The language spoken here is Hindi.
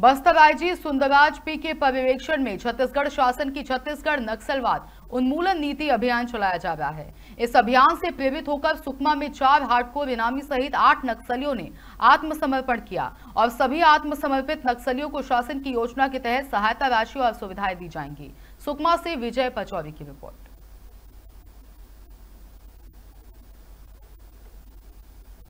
बस्तर आईजी सुंदरराज पी के पर्यवेक्षण में छत्तीसगढ़ शासन की छत्तीसगढ़ नक्सलवाद उन्मूलन नीति अभियान चलाया जा रहा है इस अभियान से प्रेरित होकर सुकमा में चार हार्डकोर इनामी सहित आठ नक्सलियों ने आत्मसमर्पण किया और सभी आत्मसमर्पित नक्सलियों को शासन की योजना के तहत सहायता राशि और सुविधाएं दी जाएंगी सुकमा से विजय पचौरी की रिपोर्ट